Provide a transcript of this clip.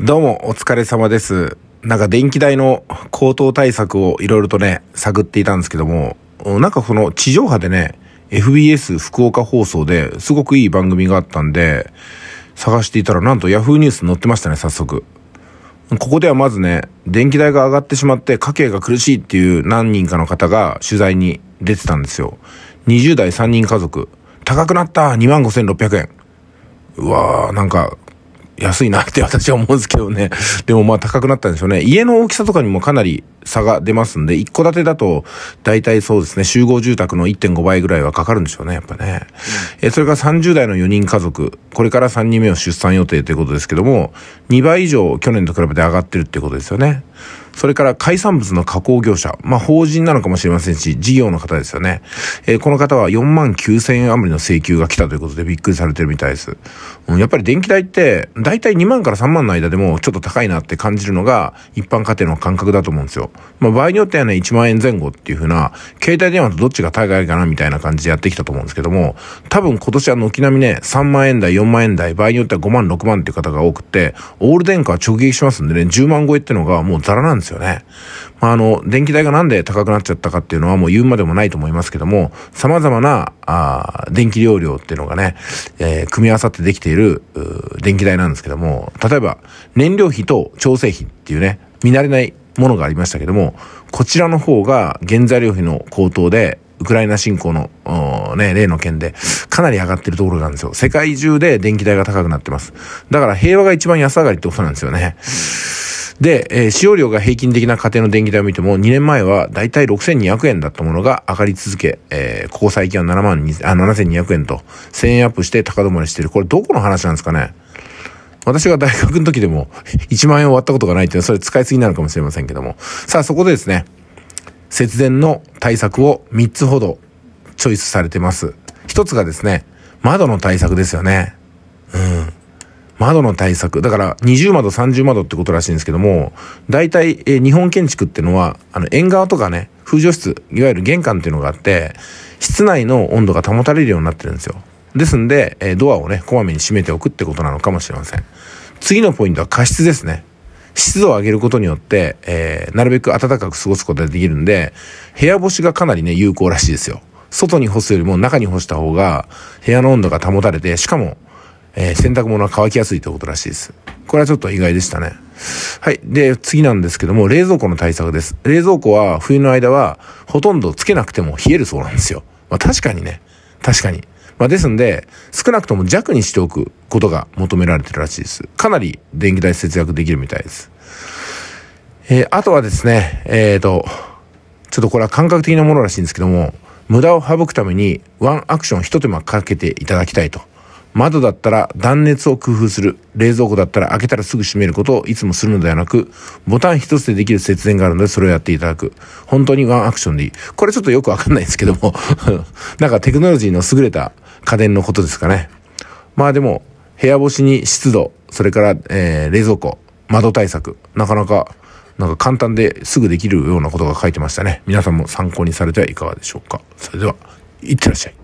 どうもお疲れ様です。なんか電気代の高騰対策をいろいろとね、探っていたんですけども、なんかこの地上波でね、FBS 福岡放送ですごくいい番組があったんで、探していたらなんと Yahoo ニュース載ってましたね、早速。ここではまずね、電気代が上がってしまって家計が苦しいっていう何人かの方が取材に出てたんですよ。20代3人家族。高くなった !25,600 円。うわー、なんか安いなって私は思うんですけどね。でもまあ高くなったんでしょうね。家の大きさとかにもかなり差が出ますんで、一戸建てだと、大体そうですね、集合住宅の1.5倍ぐらいはかかるんでしょうね、やっぱね。うん、えそれから30代の4人家族、これから3人目を出産予定ということですけども、2倍以上去年と比べて上がってるってことですよね。それから海産物の加工業者。まあ、法人なのかもしれませんし、事業の方ですよね。えー、この方は4万9000円余りの請求が来たということでびっくりされてるみたいです。うん、やっぱり電気代って、だいたい2万から3万の間でもちょっと高いなって感じるのが一般家庭の感覚だと思うんですよ。まあ、場合によってはね、1万円前後っていう風な、携帯電話とどっちが高いかなみたいな感じでやってきたと思うんですけども、多分今年は軒並みね、3万円台、4万円台、場合によっては5万、6万っていう方が多くて、オール電化直撃しますんでね、10万超えってのがもうザラなんですよね。まあ、あの、電気代がなんで高くなっちゃったかっていうのはもう言うまでもないと思いますけども、様々な、あ電気料量っていうのがね、えー、組み合わさってできている、電気代なんですけども、例えば、燃料費と調整費っていうね、見慣れないものがありましたけども、こちらの方が原材料費の高騰で、ウクライナ侵攻の、ね、例の件で、かなり上がってるところなんですよ。世界中で電気代が高くなってます。だから平和が一番安上がりってことなんですよね。で、えー、使用量が平均的な家庭の電気代を見ても、2年前はだいたい6200円だったものが上がり続け、えー、ここ最近は7万2、あ、7200円と、1000円アップして高止まりしてる。これどこの話なんですかね私が大学の時でも1万円終わったことがないっていうのはそれ使いすぎなのかもしれませんけども。さあそこでですね、節電の対策を3つほどチョイスされてます。1つがですね、窓の対策ですよね。うん。窓の対策。だから20窓30窓ってことらしいんですけども、大体、え日本建築ってのは、あの縁側とかね、風除室、いわゆる玄関っていうのがあって、室内の温度が保たれるようになってるんですよ。ですんで、えドアをね、こまめに閉めておくってことなのかもしれません。次のポイントは加湿ですね。湿度を上げることによって、えー、なるべく暖かく過ごすことができるんで、部屋干しがかなりね、有効らしいですよ。外に干すよりも中に干した方が、部屋の温度が保たれて、しかも、えー、洗濯物は乾きやすいってことらしいです。これはちょっと意外でしたね。はい。で、次なんですけども、冷蔵庫の対策です。冷蔵庫は冬の間は、ほとんどつけなくても冷えるそうなんですよ。まあ確かにね。確かに。まあ、ですんで、少なくとも弱にしておくことが求められてるらしいです。かなり電気代節約できるみたいです。えー、あとはですね、えっ、ー、と、ちょっとこれは感覚的なものらしいんですけども、無駄を省くためにワンアクション一手間かけていただきたいと。窓だったら断熱を工夫する。冷蔵庫だったら開けたらすぐ閉めることをいつもするのではなく、ボタン一つでできる節電があるのでそれをやっていただく。本当にワンアクションでいい。これちょっとよくわかんないんですけども なんかテクノロジーの優れた家電のことですかね。まあでも、部屋干しに湿度、それから、えー、冷蔵庫、窓対策、なかなか、なんか簡単ですぐできるようなことが書いてましたね。皆さんも参考にされてはいかがでしょうか。それでは、いってらっしゃい。